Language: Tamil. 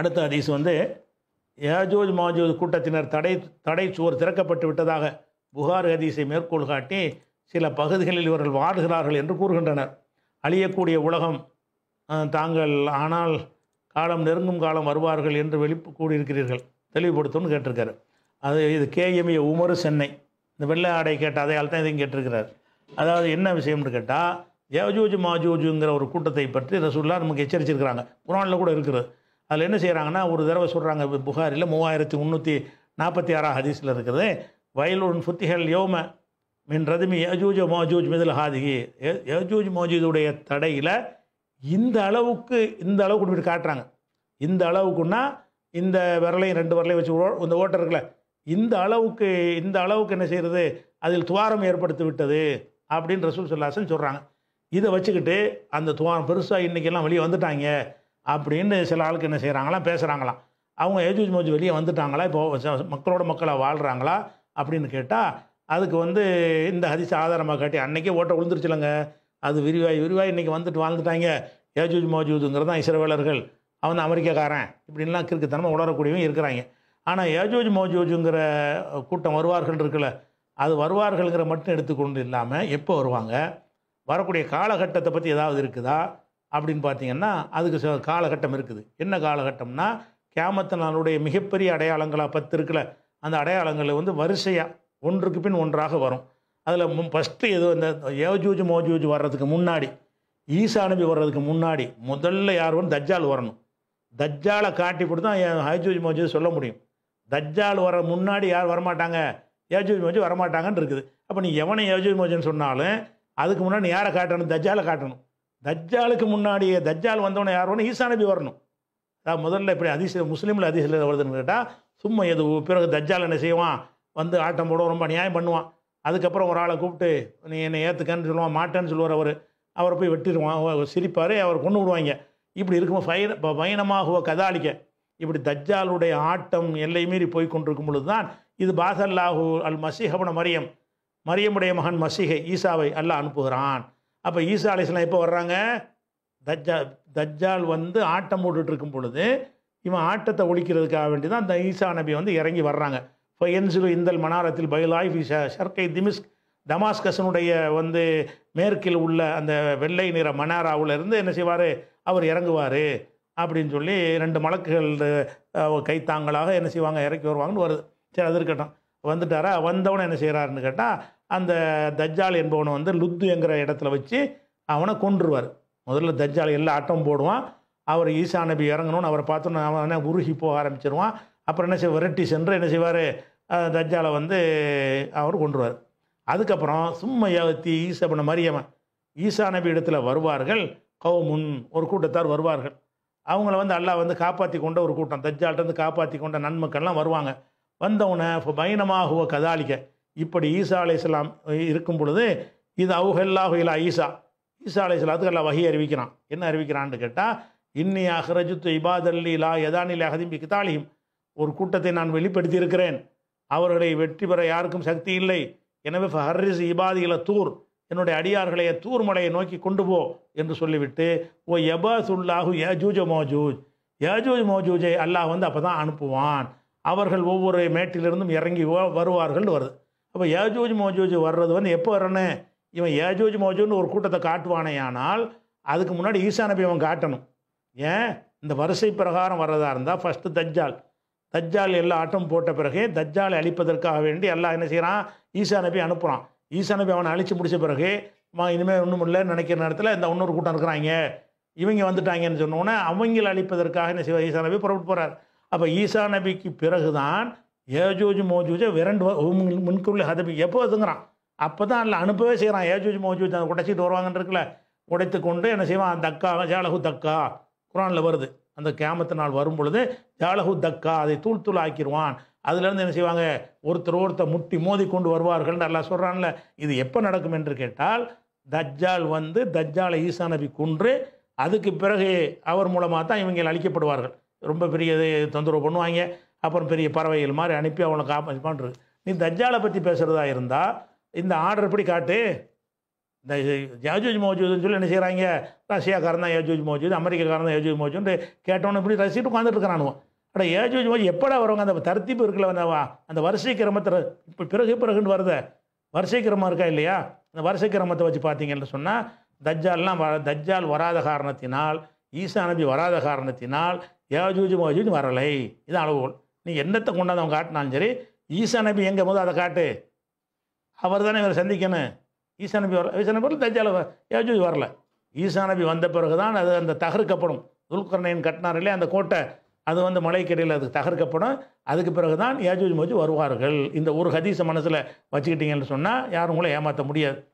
அடுத்த அதிசு வந்து ஏஜோஜ் மாஜோஜ் கூட்டத்தினர் தடை தடை சுவர் திறக்கப்பட்டு விட்டதாக புகார் ஹதீஸை மேற்கோள் காட்டி சில பகுதிகளில் இவர்கள் வாடுகிறார்கள் என்று கூறுகின்றனர் அழியக்கூடிய உலகம் தாங்கள் ஆனால் காலம் நெருங்கும் காலம் வருவார்கள் என்று வெளிப்பு கூடியிருக்கிறீர்கள் தெளிவுபடுத்தும்னு கேட்டிருக்காரு அது இது கேஎம்ஏ உமரு சென்னை இந்த வெள்ளை ஆடை கேட்ட அதையால் தான் இதையும் கேட்டிருக்கிறார் அதாவது என்ன விஷயம்னு கேட்டால் ஜெவஜூஜ் மாஜூஜுங்கிற ஒரு கூட்டத்தை பற்றி ரசூல்லா நமக்கு எச்சரிச்சிருக்கிறாங்க குரானில் கூட இருக்கிறது அதில் என்ன செய்கிறாங்கன்னா ஒரு தடவை சொல்கிறாங்க புகாரில் மூவாயிரத்தி முந்நூற்றி நாற்பத்தி ஆறாம் ஹதீஸில் இருக்குது வயலூன் ஃபுத்திகள் யோம மின் ரதுமி யஜூஜ் மோஜூஜ் மிதில் ஹாதிகி யஜூஜ் மோஜூதுடைய தடையில் இந்த அளவுக்கு இந்த அளவு கொண்டு காட்டுறாங்க இந்த அளவுக்குன்னா இந்த விரலையும் ரெண்டு விரலையும் வச்சு இந்த ஓட்டர் இருக்குல்ல இந்த அளவுக்கு இந்த அளவுக்கு என்ன செய்கிறது அதில் துவாரம் ஏற்படுத்தி விட்டது அப்படின்னு ரசூல் சொல்லாசன் சொல்கிறாங்க இதை வச்சுக்கிட்டு அந்த துவாரம் பெருசாக இன்றைக்கெல்லாம் வெளியே வந்துட்டாங்க அப்படின்னு சில ஆளுக்கு என்ன செய்கிறாங்களாம் பேசுகிறாங்களாம் அவங்க ஏஜூஜ் மோஜ் வெளியே வந்துட்டாங்களா இப்போது மக்களோட மக்களாக வாழ்கிறாங்களா அப்படின்னு கேட்டால் அதுக்கு வந்து இந்த ஹரிசு ஆதாரமாக காட்டி அன்றைக்கே ஓட்டை விழுந்துருச்சுலங்க அது விரிவாய் விரிவாய் இன்றைக்கி வந்துட்டு வாழ்ந்துட்டாங்க ஏஜூஜ் மோஜூதுங்கிறது தான் இஸ்ரவேலர்கள் அவன் அமெரிக்கக்காரன் இப்படின்லாம் கிறுக்குத்தனமாக உணரக்கூடியவங்க இருக்கிறாங்க ஆனால் ஏஜூஜ் மோஜூஜுங்கிற கூட்டம் வருவார்கள் இருக்குல்ல அது வருவார்கள்ங்கிற மட்டும் எடுத்துக்கொண்டு இல்லாமல் எப்போ வருவாங்க வரக்கூடிய காலகட்டத்தை பற்றி ஏதாவது இருக்குதா அப்படின்னு பார்த்தீங்கன்னா அதுக்கு சில காலகட்டம் இருக்குது என்ன காலகட்டம்னா கேமத்த நாளுடைய மிகப்பெரிய அடையாளங்களாக பத்து இருக்கல அந்த அடையாளங்கள் வந்து வரிசையாக ஒன்றுக்கு பின் ஒன்றாக வரும் அதில் ஃபஸ்ட்டு எது இந்த ஏஜூஜ் மோஜூஜ் வர்றதுக்கு முன்னாடி ஈசா நபி வர்றதுக்கு முன்னாடி முதல்ல யார் வந்து தஜ்ஜால் வரணும் தஜ்ஜாலை காட்டி கொடுத்து தான் ஹைஜூஜ் மோஜூஜ் சொல்ல முடியும் தஜ்ஜால் வர முன்னாடி யார் வரமாட்டாங்க ஏஜூஜ் மோஜூ வரமாட்டாங்கன்னு இருக்குது அப்போ நீ எவனை ஏஜூஜ் மோஜன்னு சொன்னாலும் அதுக்கு முன்னாடி யாரை காட்டணும் தஜ்ஜாலை காட்டணும் தஜ்ஜாலுக்கு முன்னாடியே தஜ்ஜால் வந்தவன யார் வேணும் ஈசா நபி வரணும் அதான் முதல்ல இப்படி அதிசய முஸ்லீமில் அதிசயில் வருதுன்னு கேட்டால் சும்மா எது பிறகு தஜ்ஜால் என்ன செய்வான் வந்து ஆட்டம் போடுவோம் ரொம்ப நியாயம் பண்ணுவான் அதுக்கப்புறம் ஒரு ஆளை கூப்பிட்டு நீ என்னை ஏற்றுக்கன்னு சொல்லுவான் மாட்டேன்னு சொல்லுவார் அவர் அவரை போய் வெட்டிடுவான் சிரிப்பார் அவர் கொண்டு விடுவாங்க இப்படி இருக்கும் ஃபைன இப்போ கதாளிக்க இப்படி தஜ்ஜாலுடைய ஆட்டம் எல்லை மீறி போய் கொண்டிருக்கும் பொழுது தான் இது பாசல்லாஹூ அல் மசிஹபன மரியம் மரியமுடைய மகன் மசிகை ஈசாவை அல்லாஹ் அனுப்புகிறான் அப்போ ஈசா அலிஸ்லாம் எப்போ வர்றாங்க தஜ்ஜா தஜ்ஜால் வந்து ஆட்டம் போட்டுட்ருக்கும் பொழுது இவன் ஆட்டத்தை ஒழிக்கிறதுக்காக வேண்டி தான் அந்த ஈசா நபி வந்து இறங்கி வர்றாங்க இப்போ என்சிலு இந்தல் மனாரத்தில் பயிலாய் ஷர்கை திமிஸ்க் டமாஸ்கசனுடைய வந்து மேற்கில் உள்ள அந்த வெள்ளை நிற இருந்து என்ன செய்வார் அவர் இறங்குவார் அப்படின்னு சொல்லி ரெண்டு மலக்குகள் கைத்தாங்களாக என்ன செய்வாங்க இறக்கி வருவாங்கன்னு வருது சரி அது இருக்கட்டும் வந்துட்டாரா வந்தவன என்ன செய்கிறாருன்னு கேட்டால் அந்த தஜ்ஜால் என்பவனை வந்து லுத்து என்கிற இடத்துல வச்சு அவனை கொன்றுருவார் முதல்ல தஜ்ஜால் எல்லா ஆட்டம் போடுவான் அவர் ஈசா நபி இறங்கணும்னு அவரை பார்த்தோன்னு என்ன உருகி போக ஆரம்பிச்சிருவான் அப்புறம் என்ன செய்வார் விரட்டி சென்று என்ன செய்வார் தஜ்ஜாலை வந்து அவர் கொன்றுவார் அதுக்கப்புறம் சும்மா யாவத்தி ஈசா பண்ண மரியவன் ஈசா நபி இடத்துல வருவார்கள் கவுமுன் ஒரு கூட்டத்தார் வருவார்கள் அவங்கள வந்து அல்லாஹ் வந்து காப்பாற்றி கொண்ட ஒரு கூட்டம் தஜ்ஜால்கிட்டருந்து காப்பாற்றி கொண்ட நன்மக்கள்லாம் வருவாங்க வந்தவனை பயணமாகுவ கதாளிக்க இப்படி ஈசா அலை இஸ்லாம் இருக்கும் பொழுது இது அவுஹல்லாஹு இலா ஈசா ஈசா அலை இஸ்லாத்துக்கு எல்லாம் வகையை அறிவிக்கிறான் என்ன அறிவிக்கிறான்னு கேட்டால் இன்னி அஹ்ரஜுத்து இபாதல்லி லா யதானில் அகதிம்பி கிதாலியும் ஒரு கூட்டத்தை நான் வெளிப்படுத்தி இருக்கிறேன் அவர்களை வெற்றி பெற யாருக்கும் சக்தி இல்லை எனவே ஃபஹர்ரிஸ் இபாதியில தூர் என்னுடைய அடியார்களை தூர் மலையை நோக்கி கொண்டு போ என்று சொல்லிவிட்டு ஓ எபாசுல்லாஹு ஏஜூஜ மோஜூஜ் ஏஜூஜ் மோஜூஜை அல்லாஹ் வந்து அப்போ தான் அனுப்புவான் அவர்கள் ஒவ்வொரு மேட்டிலிருந்தும் இறங்கி வருவார்கள் வருது அப்போ ஏஜூஜ் மோஜூஜ் வர்றது வந்து எப்போ வரணும் இவன் ஏஜூஜ் மோஜூன்னு ஒரு கூட்டத்தை காட்டுவானே ஆனால் அதுக்கு முன்னாடி ஈசா நபி அவன் காட்டணும் ஏன் இந்த வரிசை பிரகாரம் வர்றதா இருந்தால் ஃபஸ்ட்டு தஜ்ஜால் தஜ்ஜால் எல்லா ஆட்டம் போட்ட பிறகு தஜ்ஜாலை அழிப்பதற்காக வேண்டி எல்லாம் என்ன செய்கிறான் ஈசா நபி அனுப்புகிறான் ஈசா நபி அவனை அழித்து முடித்த பிறகு மா இனிமேல் ஒன்றும் இல்லைன்னு நினைக்கிற நேரத்தில் இந்த இன்னொரு கூட்டம் இருக்கிறாங்க இவங்க வந்துட்டாங்கன்னு சொன்னோன்னே அவங்கள அழிப்பதற்காக என்ன செய்வார் ஈசா நபி புறப்பட்டு போகிறார் அப்போ ஈசா நபிக்கு பிறகுதான் ஏஜோஜ் மோஜூஜை விரண்டு முன்கூரில் ஹதபி எப்போ அதுங்கிறான் அப்போ தான் இல்லை அனுப்பவே செய்கிறான் ஏஜூஜ் மோஜூஜ் அதை உடைச்சிட்டு வருவாங்கன்னு உடைத்து கொண்டு என்ன செய்வான் தக்கா ஜாலகு தக்கா குரானில் வருது அந்த கேமத்து நாள் வரும் பொழுது ஜாலகு தக்கா அதை தூள் தூள் ஆக்கிடுவான் அதுலேருந்து என்ன செய்வாங்க ஒருத்தர் ஒருத்தர் முட்டி மோதி கொண்டு வருவார்கள் நல்லா சொல்கிறான்ல இது எப்போ நடக்கும் என்று கேட்டால் தஜ்ஜால் வந்து தஜ்ஜாலை ஈசா நபி அதுக்கு பிறகு அவர் மூலமாக தான் இவங்க அழிக்கப்படுவார்கள் ரொம்ப பெரிய தொந்தரவு பண்ணுவாங்க அப்புறம் பெரிய பறவைகள் மாதிரி அனுப்பி அவனை காப்பாற்றி பண்ணுறது நீ தஜ்ஜாலை பற்றி பேசுகிறதா இருந்தால் இந்த ஆர்டர் எப்படி காட்டு இந்த யாஜூஜ் மோஜூதுன்னு சொல்லி என்ன செய்கிறாங்க ரஷ்யாக்காரன் தான் ஏஜூஜ் மோஜூது அமெரிக்காக்காரன் தான் ஏஜூஜ் மோஜூன்னு கேட்டவனு இப்படி ரசிட்டு உட்காந்துட்டு இருக்கிறானுவோ அட ஏஜூஜ் மோஜ் எப்படா வருவாங்க அந்த தர்த்திப்பு இருக்குல்ல வந்தவா அந்த வரிசை கிரமத்தில் இப்போ பிறகு பிறகுன்னு வருத வரிசை கிரமம் இருக்கா இல்லையா அந்த வரிசை கிரமத்தை வச்சு பார்த்தீங்கன்னு சொன்னால் தஜ்ஜால்லாம் வ தஜ்ஜால் வராத காரணத்தினால் ஈசா நபி வராத காரணத்தினால் ஏஜூஜ் மோஜூஜ் வரலை இது அளவுகோல் நீ என்னத்தை கொண்டாந்து அவன் காட்டினாலும் சரி ஈசா நபி எங்கே போதும் அதை காட்டு அவர் தானே இவரை சந்திக்கணும் ஈசா நபி வரல ஈசா நபி தஜால ஏஜூஜ் வரல ஈசா நபி வந்த பிறகு தான் அது அந்த தகர்க்கப்படும் துல்கர்ணையன் கட்டினார் இல்லையா அந்த கோட்டை அது வந்து மலைக்கடையில் அது தகர்க்கப்படும் அதுக்கு பிறகு தான் ஏஜூஜ் மோஜூ வருவார்கள் இந்த ஒரு ஹதீஸை மனசில் வச்சுக்கிட்டீங்கன்னு சொன்னால் யாரும் உங்களை ஏமாற்ற முடியாது